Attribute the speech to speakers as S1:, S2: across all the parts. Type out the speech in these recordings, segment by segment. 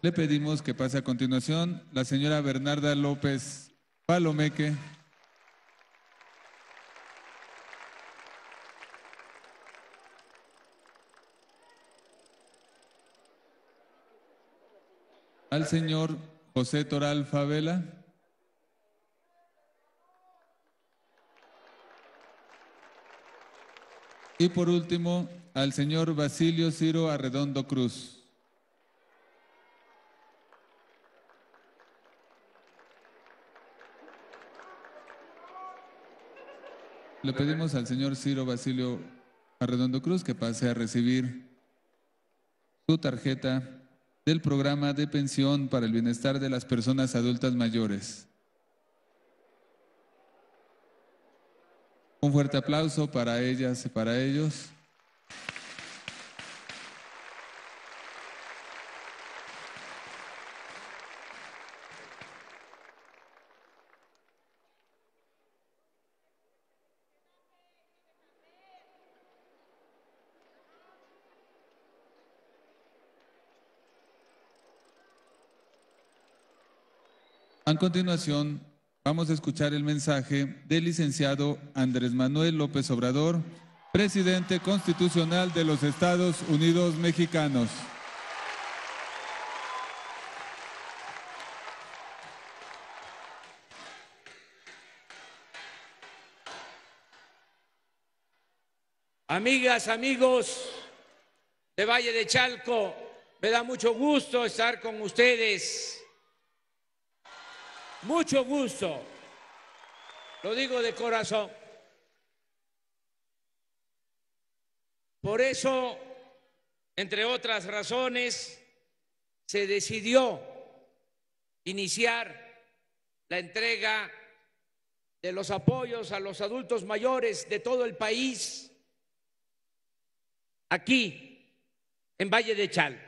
S1: Le pedimos que pase a continuación la señora Bernarda López Palomeque. Al señor José Toral Favela. Y por último, al señor Basilio Ciro Arredondo Cruz. Le pedimos al señor Ciro Basilio Arredondo Cruz que pase a recibir su tarjeta del programa de pensión para el bienestar de las personas adultas mayores. Un fuerte aplauso para ellas y para ellos. A continuación, vamos a escuchar el mensaje del licenciado Andrés Manuel López Obrador, presidente constitucional de los Estados Unidos mexicanos.
S2: Amigas, amigos de Valle de Chalco, me da mucho gusto estar con ustedes mucho gusto, lo digo de corazón. Por eso, entre otras razones, se decidió iniciar la entrega de los apoyos a los adultos mayores de todo el país aquí en Valle de Chal.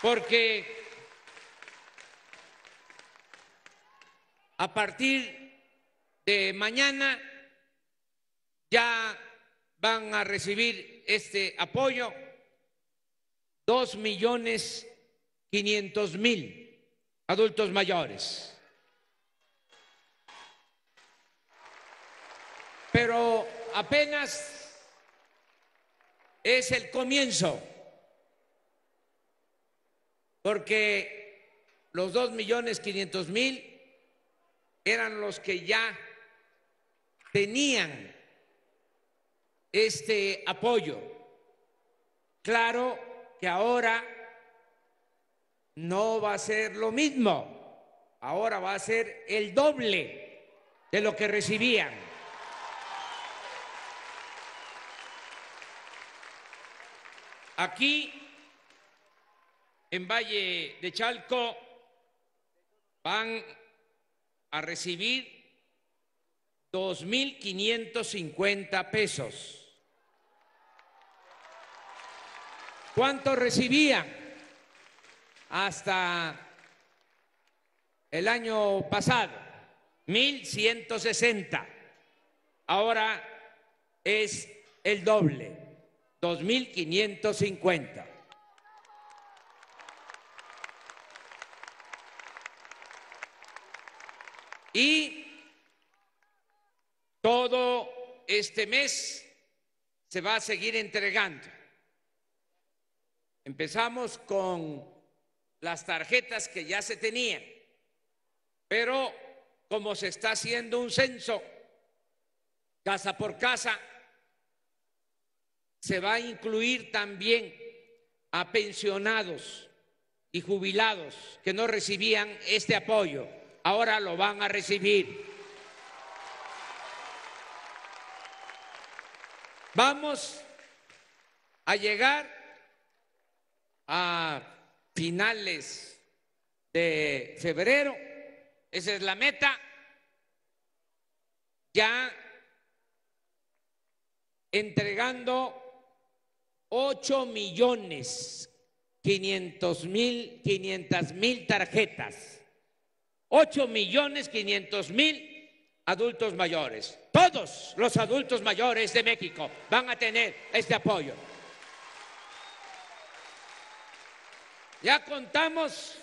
S2: porque a partir de mañana ya van a recibir este apoyo dos millones quinientos mil adultos mayores. Pero apenas es el comienzo porque los dos millones quinientos mil eran los que ya tenían este apoyo. Claro que ahora no va a ser lo mismo, ahora va a ser el doble de lo que recibían. Aquí en Valle de Chalco van a recibir 2.550 pesos. ¿Cuánto recibían hasta el año pasado? 1.160. Ahora es el doble, 2.550. Y todo este mes se va a seguir entregando. Empezamos con las tarjetas que ya se tenían, pero como se está haciendo un censo casa por casa, se va a incluir también a pensionados y jubilados que no recibían este apoyo ahora lo van a recibir. Vamos a llegar a finales de febrero, esa es la meta, ya entregando ocho millones quinientos mil, 500 mil tarjetas Ocho millones quinientos mil adultos mayores. Todos los adultos mayores de México van a tener este apoyo. Ya contamos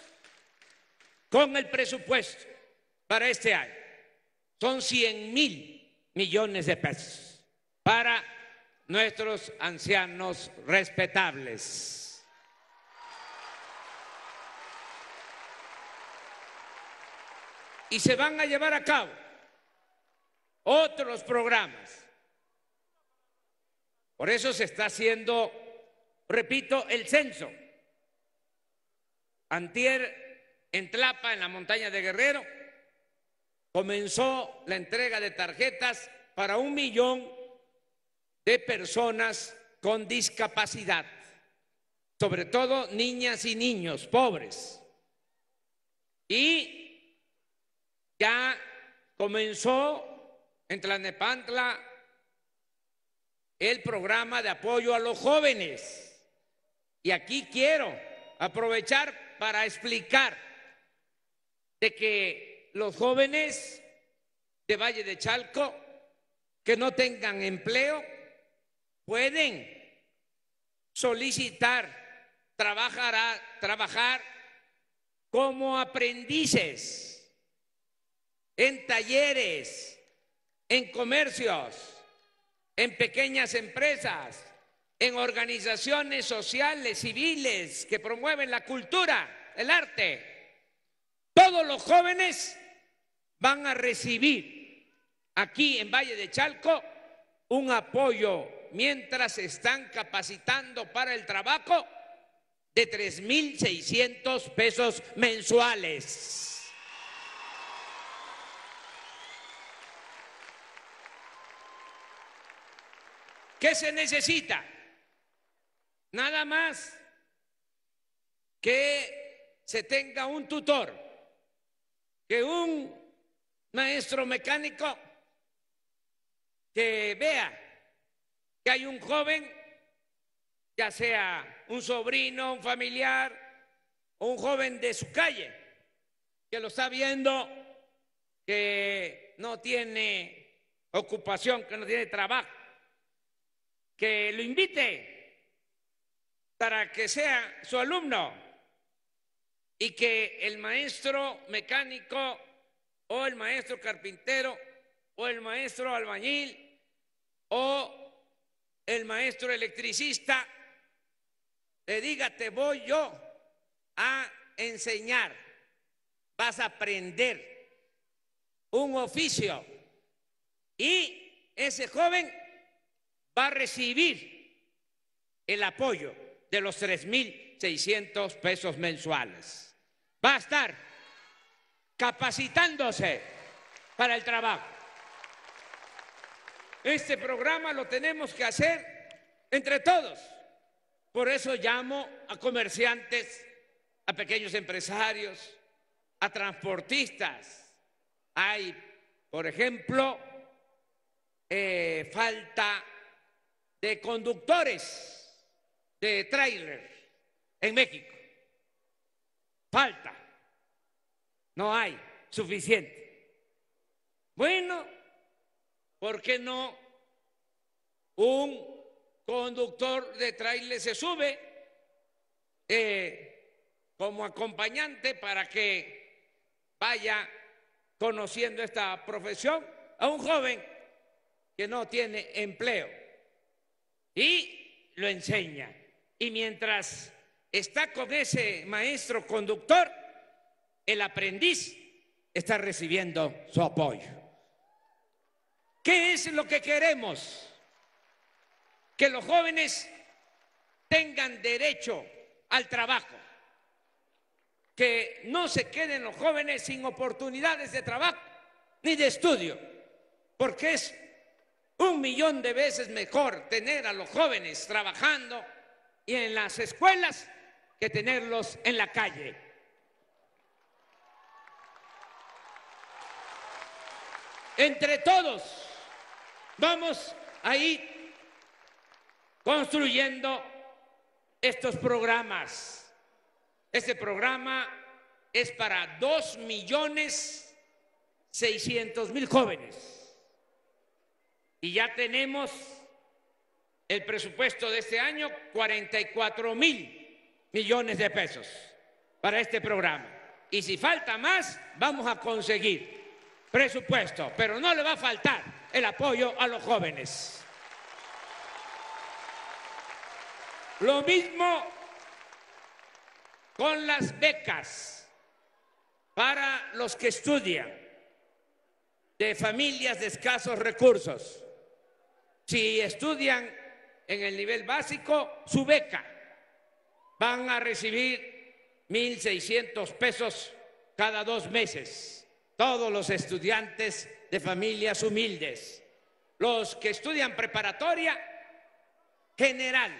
S2: con el presupuesto para este año. Son cien mil millones de pesos para nuestros ancianos respetables. y se van a llevar a cabo otros programas. Por eso se está haciendo, repito, el censo. Antier, en Tlapa, en la montaña de Guerrero, comenzó la entrega de tarjetas para un millón de personas con discapacidad, sobre todo niñas y niños pobres. Y ya comenzó en Tlanepantla el programa de apoyo a los jóvenes. Y aquí quiero aprovechar para explicar de que los jóvenes de Valle de Chalco que no tengan empleo pueden solicitar trabajar, trabajar como aprendices en talleres, en comercios, en pequeñas empresas, en organizaciones sociales, civiles que promueven la cultura, el arte. Todos los jóvenes van a recibir aquí en Valle de Chalco un apoyo mientras están capacitando para el trabajo de 3.600 pesos mensuales. ¿Qué se necesita? Nada más que se tenga un tutor, que un maestro mecánico que vea que hay un joven, ya sea un sobrino, un familiar o un joven de su calle, que lo está viendo, que no tiene ocupación, que no tiene trabajo que lo invite para que sea su alumno y que el maestro mecánico o el maestro carpintero o el maestro albañil o el maestro electricista le diga, te voy yo a enseñar, vas a aprender un oficio y ese joven va a recibir el apoyo de los 3.600 pesos mensuales. Va a estar capacitándose para el trabajo. Este programa lo tenemos que hacer entre todos. Por eso llamo a comerciantes, a pequeños empresarios, a transportistas. Hay, por ejemplo, eh, falta de conductores de tráiler en México. Falta. No hay suficiente. Bueno, ¿por qué no un conductor de trailer se sube eh, como acompañante para que vaya conociendo esta profesión a un joven que no tiene empleo? y lo enseña. Y mientras está con ese maestro conductor, el aprendiz está recibiendo su apoyo. ¿Qué es lo que queremos? Que los jóvenes tengan derecho al trabajo, que no se queden los jóvenes sin oportunidades de trabajo ni de estudio, porque es un millón de veces mejor tener a los jóvenes trabajando y en las escuelas que tenerlos en la calle. Entre todos vamos ir construyendo estos programas. Este programa es para dos millones seiscientos mil jóvenes y ya tenemos el presupuesto de este año 44 mil millones de pesos para este programa. Y si falta más, vamos a conseguir presupuesto, pero no le va a faltar el apoyo a los jóvenes. Lo mismo con las becas para los que estudian de familias de escasos recursos si estudian en el nivel básico, su beca. Van a recibir 1.600 pesos cada dos meses, todos los estudiantes de familias humildes. Los que estudian preparatoria general,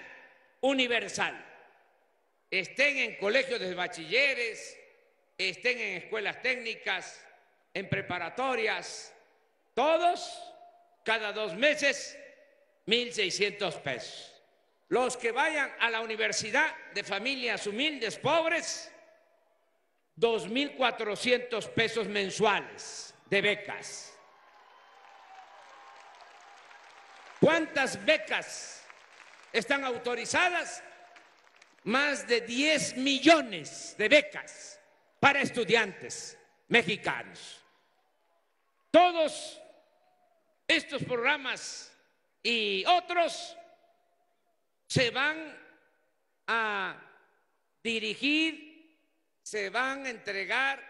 S2: universal, estén en colegios de bachilleres, estén en escuelas técnicas, en preparatorias, todos cada dos meses 1.600 pesos. Los que vayan a la universidad de familias humildes, pobres, 2.400 pesos mensuales de becas. ¿Cuántas becas están autorizadas? Más de 10 millones de becas para estudiantes mexicanos. Todos estos programas y otros se van a dirigir, se van a entregar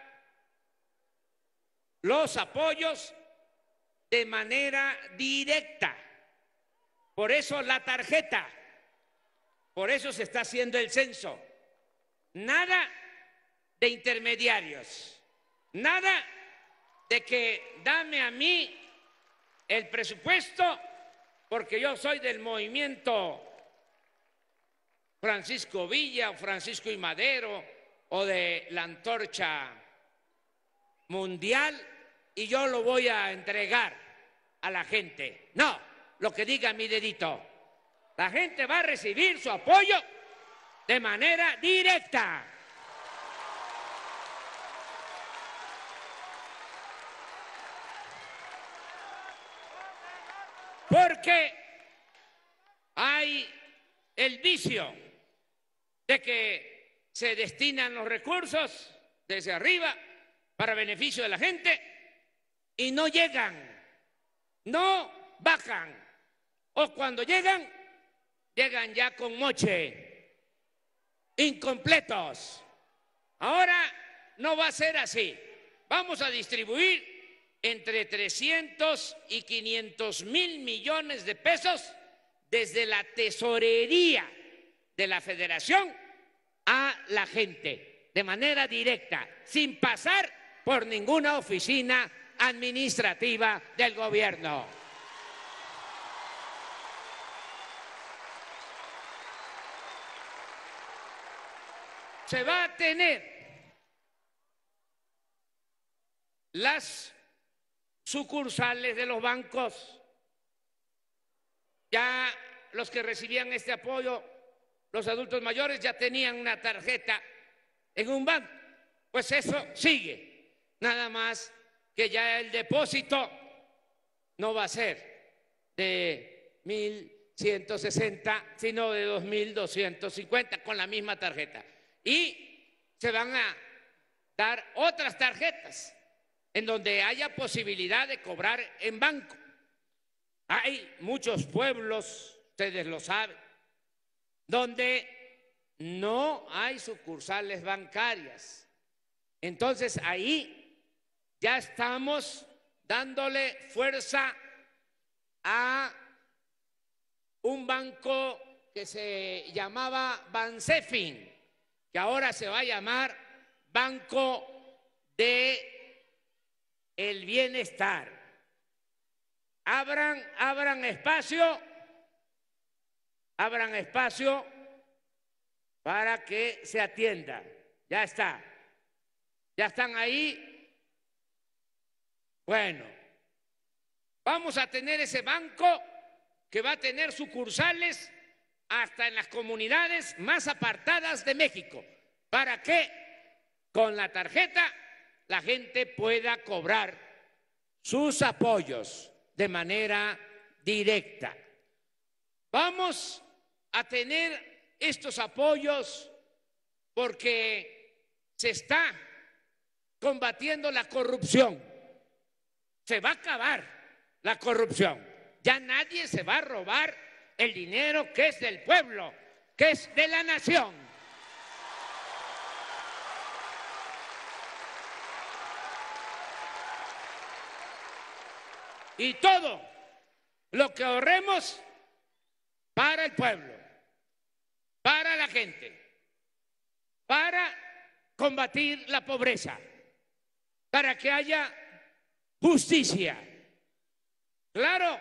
S2: los apoyos de manera directa. Por eso la tarjeta, por eso se está haciendo el censo. Nada de intermediarios, nada de que dame a mí el presupuesto porque yo soy del movimiento Francisco Villa o Francisco y Madero o de la antorcha mundial y yo lo voy a entregar a la gente. No, lo que diga mi dedito. La gente va a recibir su apoyo de manera directa. Porque hay el vicio de que se destinan los recursos desde arriba para beneficio de la gente y no llegan, no bajan. O cuando llegan, llegan ya con moche, incompletos. Ahora no va a ser así. Vamos a distribuir entre 300 y 500 mil millones de pesos desde la tesorería de la federación a la gente, de manera directa, sin pasar por ninguna oficina administrativa del gobierno. Se va a tener las sucursales de los bancos. Ya los que recibían este apoyo, los adultos mayores, ya tenían una tarjeta en un banco. Pues eso sigue. Nada más que ya el depósito no va a ser de 1.160, sino de 2.250 con la misma tarjeta. Y se van a dar otras tarjetas en donde haya posibilidad de cobrar en banco. Hay muchos pueblos, ustedes lo saben, donde no hay sucursales bancarias. Entonces ahí ya estamos dándole fuerza a un banco que se llamaba Bansefin, que ahora se va a llamar Banco de el bienestar. Abran, abran espacio, abran espacio para que se atienda. Ya está. Ya están ahí. Bueno, vamos a tener ese banco que va a tener sucursales hasta en las comunidades más apartadas de México. ¿Para qué? Con la tarjeta la gente pueda cobrar sus apoyos de manera directa. Vamos a tener estos apoyos porque se está combatiendo la corrupción. Se va a acabar la corrupción. Ya nadie se va a robar el dinero que es del pueblo, que es de la nación. y todo lo que ahorremos para el pueblo, para la gente, para combatir la pobreza, para que haya justicia. Claro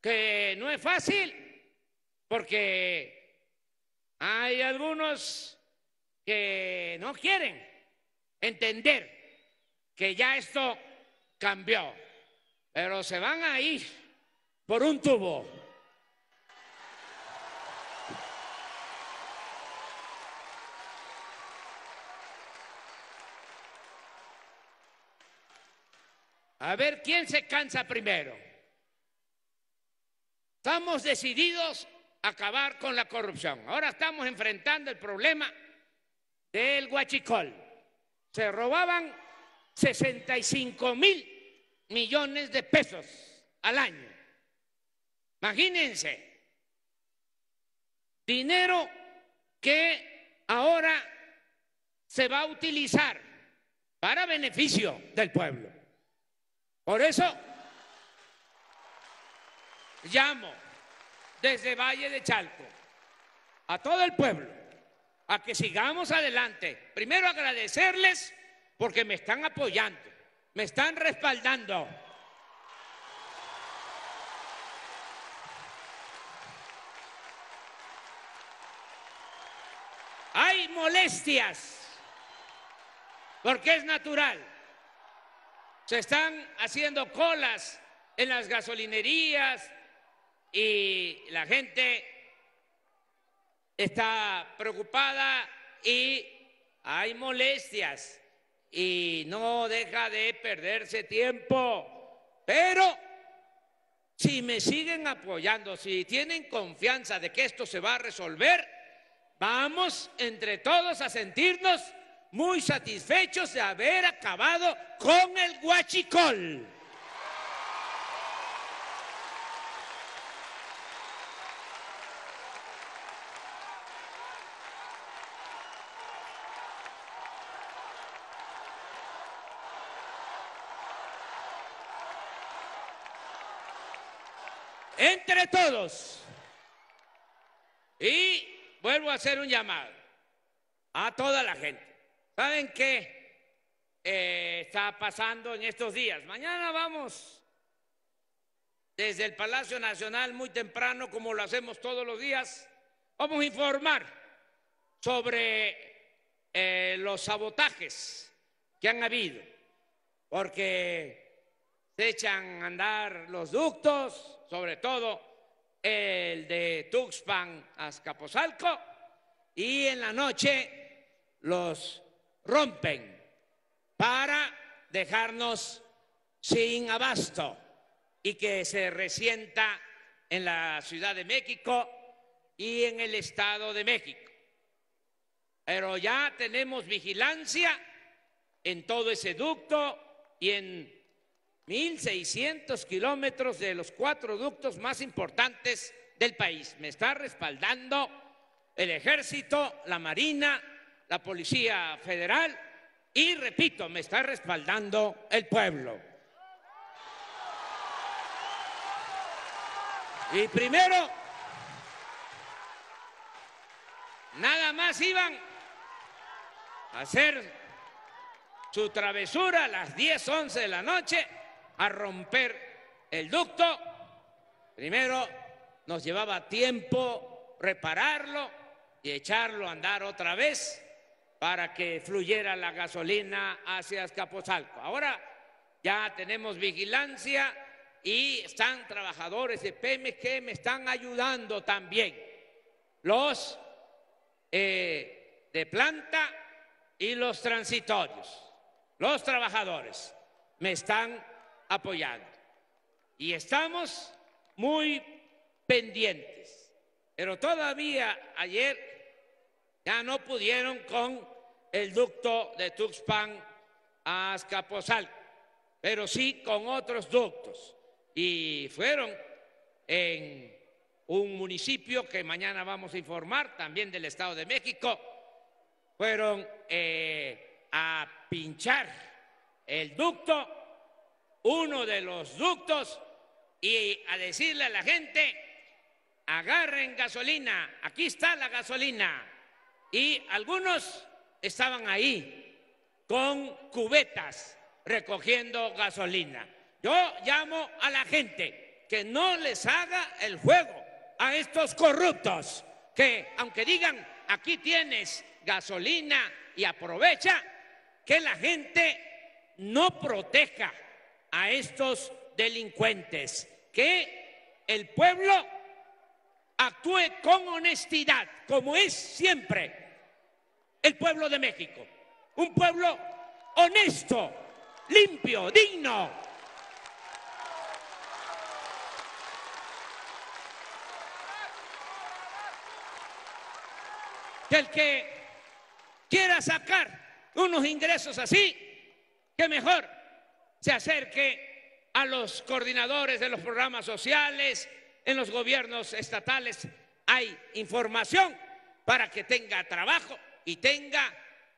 S2: que no es fácil porque hay algunos que no quieren entender que ya esto cambió pero se van a ir por un tubo. A ver quién se cansa primero. Estamos decididos a acabar con la corrupción. Ahora estamos enfrentando el problema del huachicol. Se robaban 65 mil millones de pesos al año. Imagínense, dinero que ahora se va a utilizar para beneficio del pueblo. Por eso llamo desde Valle de Chalco a todo el pueblo a que sigamos adelante. Primero agradecerles porque me están apoyando me están respaldando. Hay molestias, porque es natural. Se están haciendo colas en las gasolinerías y la gente está preocupada y hay molestias y no deja de perderse tiempo. Pero si me siguen apoyando, si tienen confianza de que esto se va a resolver, vamos entre todos a sentirnos muy satisfechos de haber acabado con el guachicol. entre todos. Y vuelvo a hacer un llamado a toda la gente. ¿Saben qué eh, está pasando en estos días? Mañana vamos desde el Palacio Nacional muy temprano, como lo hacemos todos los días, vamos a informar sobre eh, los sabotajes que han habido, porque se echan a andar los ductos, sobre todo el de Tuxpan a Azcapotzalco, y en la noche los rompen para dejarnos sin abasto y que se resienta en la Ciudad de México y en el Estado de México. Pero ya tenemos vigilancia en todo ese ducto y en 1.600 kilómetros de los cuatro ductos más importantes del país. Me está respaldando el ejército, la marina, la policía federal y, repito, me está respaldando el pueblo. Y primero, nada más iban a hacer su travesura a las 10, 11 de la noche a romper el ducto. Primero nos llevaba tiempo repararlo y echarlo a andar otra vez para que fluyera la gasolina hacia Escaposalco. Ahora ya tenemos vigilancia y están trabajadores de Pemex que me están ayudando también. Los eh, de planta y los transitorios, los trabajadores me están apoyado. Y estamos muy pendientes. Pero todavía ayer ya no pudieron con el ducto de Tuxpan a Azcapotzal, pero sí con otros ductos. Y fueron en un municipio que mañana vamos a informar, también del Estado de México, fueron eh, a pinchar el ducto uno de los ductos y a decirle a la gente, agarren gasolina, aquí está la gasolina. Y algunos estaban ahí con cubetas recogiendo gasolina. Yo llamo a la gente que no les haga el juego a estos corruptos, que aunque digan, aquí tienes gasolina y aprovecha, que la gente no proteja a estos delincuentes, que el pueblo actúe con honestidad, como es siempre el pueblo de México, un pueblo honesto, limpio, digno. Que el que quiera sacar unos ingresos así, que mejor se acerque a los coordinadores de los programas sociales, en los gobiernos estatales hay información para que tenga trabajo y tenga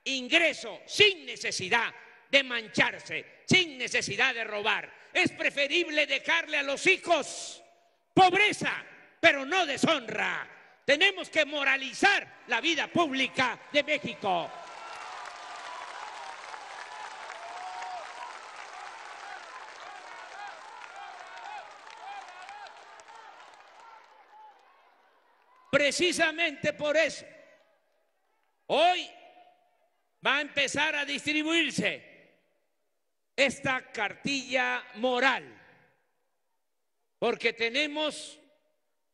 S2: ingreso sin necesidad de mancharse, sin necesidad de robar. Es preferible dejarle a los hijos pobreza, pero no deshonra. Tenemos que moralizar la vida pública de México. Precisamente por eso, hoy va a empezar a distribuirse esta cartilla moral, porque tenemos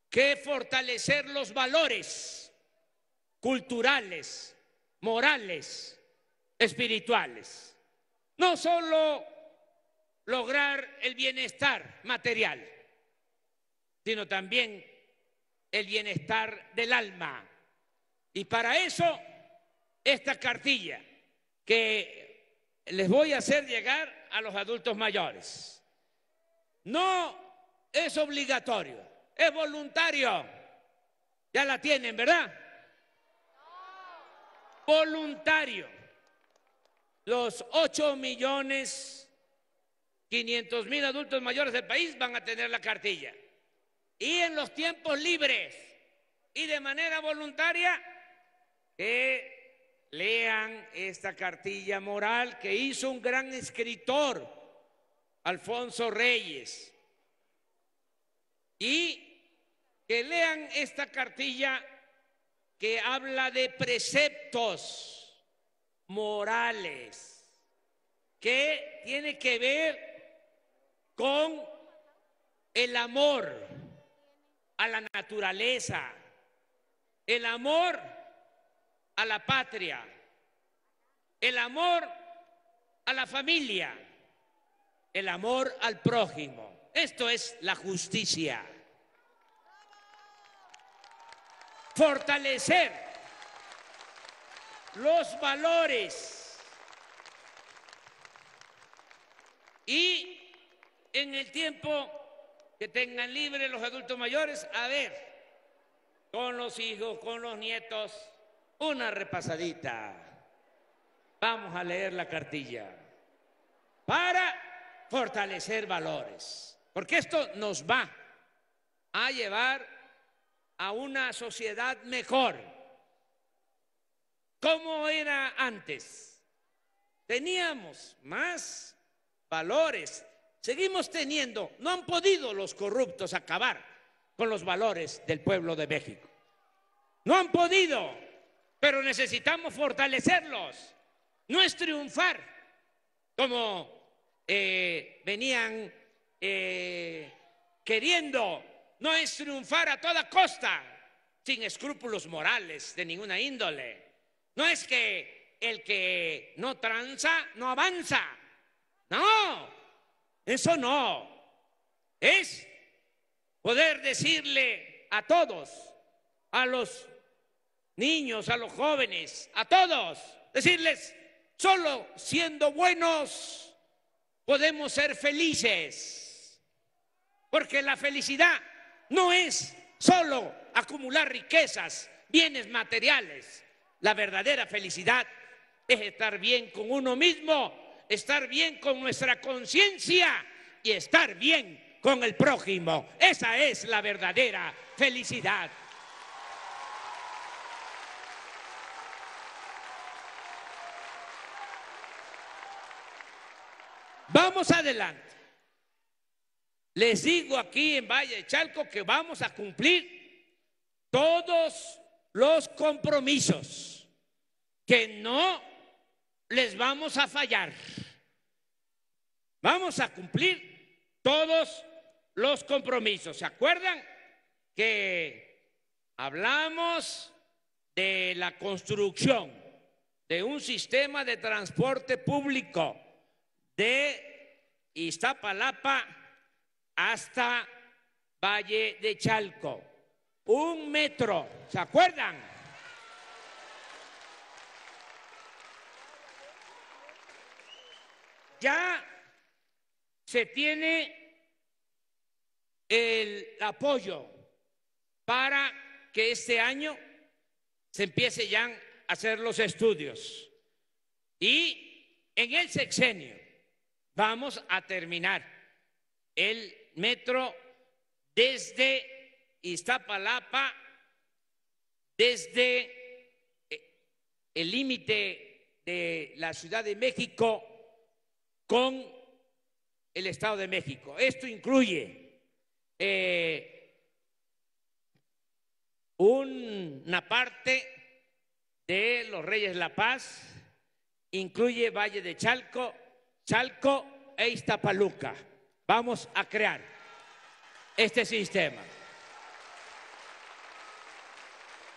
S2: que fortalecer los valores culturales, morales, espirituales. No solo lograr el bienestar material, sino también el bienestar del alma. Y para eso, esta cartilla que les voy a hacer llegar a los adultos mayores. No es obligatorio, es voluntario. Ya la tienen, ¿verdad? Voluntario. Los 8 millones 500 mil adultos mayores del país van a tener la cartilla y en los tiempos libres y de manera voluntaria que lean esta cartilla moral que hizo un gran escritor, Alfonso Reyes, y que lean esta cartilla que habla de preceptos morales que tiene que ver con el amor a la naturaleza, el amor a la patria, el amor a la familia, el amor al prójimo. Esto es la justicia. Fortalecer los valores y en el tiempo que tengan libre los adultos mayores, a ver, con los hijos, con los nietos, una repasadita. Vamos a leer la cartilla para fortalecer valores, porque esto nos va a llevar a una sociedad mejor. ¿Cómo era antes? Teníamos más valores Seguimos teniendo, no han podido los corruptos acabar con los valores del pueblo de México. No han podido, pero necesitamos fortalecerlos. No es triunfar como eh, venían eh, queriendo, no es triunfar a toda costa, sin escrúpulos morales de ninguna índole. No es que el que no tranza no avanza, no, eso no. Es poder decirle a todos, a los niños, a los jóvenes, a todos, decirles, solo siendo buenos podemos ser felices. Porque la felicidad no es solo acumular riquezas, bienes materiales. La verdadera felicidad es estar bien con uno mismo estar bien con nuestra conciencia y estar bien con el prójimo. Esa es la verdadera felicidad. Vamos adelante. Les digo aquí en Valle de Chalco que vamos a cumplir todos los compromisos, que no les vamos a fallar. Vamos a cumplir todos los compromisos. ¿Se acuerdan que hablamos de la construcción de un sistema de transporte público de Iztapalapa hasta Valle de Chalco? Un metro, ¿se acuerdan? Ya se tiene el apoyo para que este año se empiece ya a hacer los estudios. Y en el sexenio vamos a terminar el metro desde Iztapalapa, desde eh, el límite de la Ciudad de México con el Estado de México. Esto incluye eh, una parte de los Reyes La Paz, incluye Valle de Chalco, Chalco e Iztapaluca. Vamos a crear este sistema.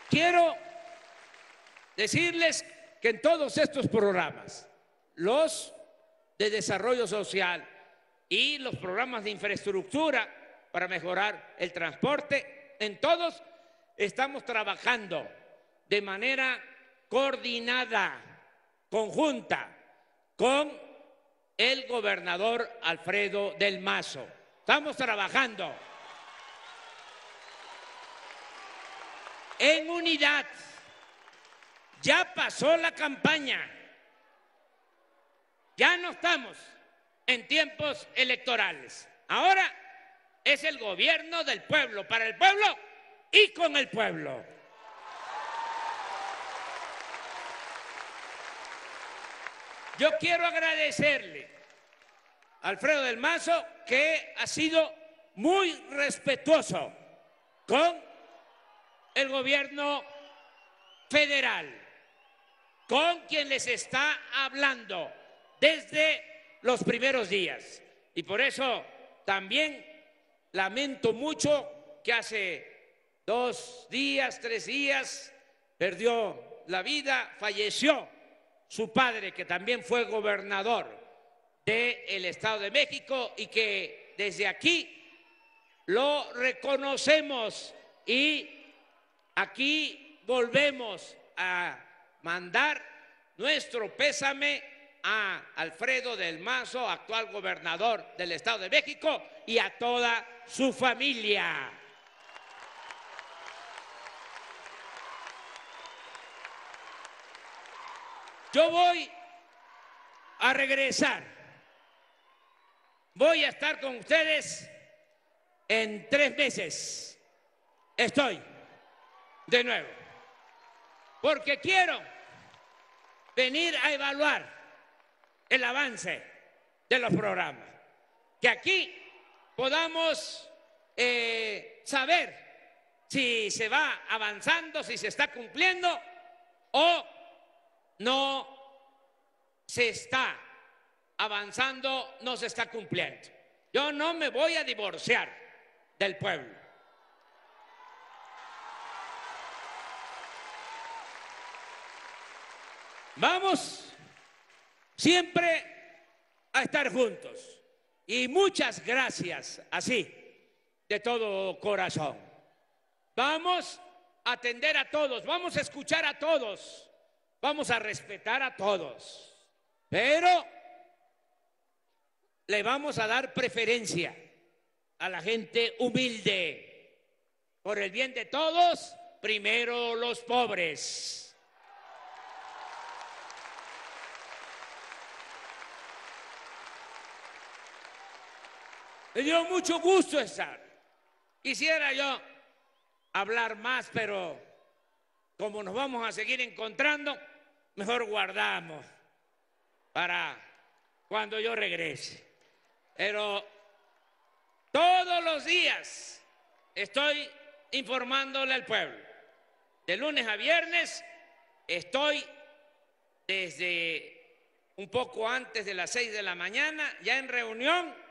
S2: Quiero decirles que en todos estos programas, los de desarrollo social, y los programas de infraestructura para mejorar el transporte. En todos estamos trabajando de manera coordinada, conjunta, con el gobernador Alfredo del Mazo. Estamos trabajando en unidad. Ya pasó la campaña. Ya no estamos en tiempos electorales. Ahora es el gobierno del pueblo, para el pueblo y con el pueblo. Yo quiero agradecerle a Alfredo del Mazo que ha sido muy respetuoso con el gobierno federal, con quien les está hablando desde los primeros días. Y por eso también lamento mucho que hace dos días, tres días, perdió la vida, falleció su padre, que también fue gobernador del Estado de México y que desde aquí lo reconocemos y aquí volvemos a mandar nuestro pésame a Alfredo del Mazo, actual gobernador del Estado de México, y a toda su familia. Yo voy a regresar. Voy a estar con ustedes en tres meses. Estoy de nuevo. Porque quiero venir a evaluar el avance de los programas. Que aquí podamos eh, saber si se va avanzando, si se está cumpliendo o no se está avanzando, no se está cumpliendo. Yo no me voy a divorciar del pueblo. Vamos Siempre a estar juntos. Y muchas gracias, así, de todo corazón. Vamos a atender a todos, vamos a escuchar a todos, vamos a respetar a todos, pero le vamos a dar preferencia a la gente humilde. Por el bien de todos, primero los pobres. Me dio mucho gusto estar. Quisiera yo hablar más, pero como nos vamos a seguir encontrando, mejor guardamos para cuando yo regrese. Pero todos los días estoy informándole al pueblo. De lunes a viernes estoy desde un poco antes de las seis de la mañana, ya en reunión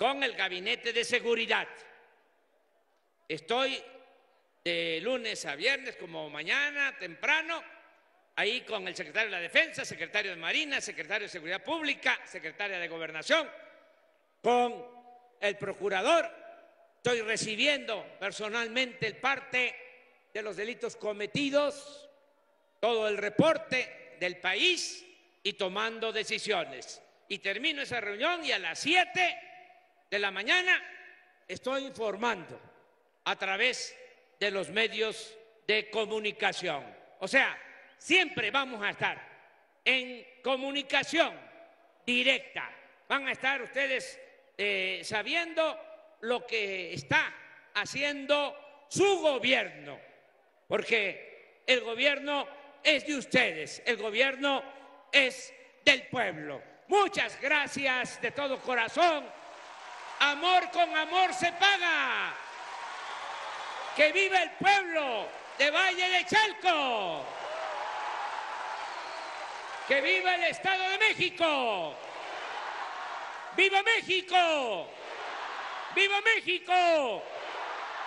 S2: con el Gabinete de Seguridad. Estoy de lunes a viernes, como mañana, temprano, ahí con el secretario de la Defensa, secretario de Marina, secretario de Seguridad Pública, secretaria de Gobernación, con el procurador. Estoy recibiendo personalmente el parte de los delitos cometidos, todo el reporte del país y tomando decisiones. Y termino esa reunión y a las 7 de la mañana estoy informando a través de los medios de comunicación. O sea, siempre vamos a estar en comunicación directa. Van a estar ustedes eh, sabiendo lo que está haciendo su gobierno, porque el gobierno es de ustedes, el gobierno es del pueblo. Muchas gracias de todo corazón Amor con amor se paga. Que viva el pueblo de Valle de Chalco. Que viva el Estado de México. ¡Viva México! ¡Viva México!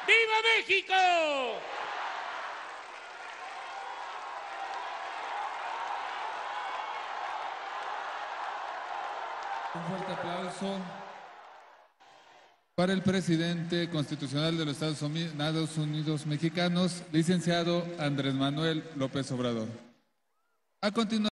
S2: ¡Viva México!
S1: Un fuerte aplauso. Para el presidente constitucional de los Estados Unidos, Mexicanos, licenciado Andrés Manuel López Obrador. A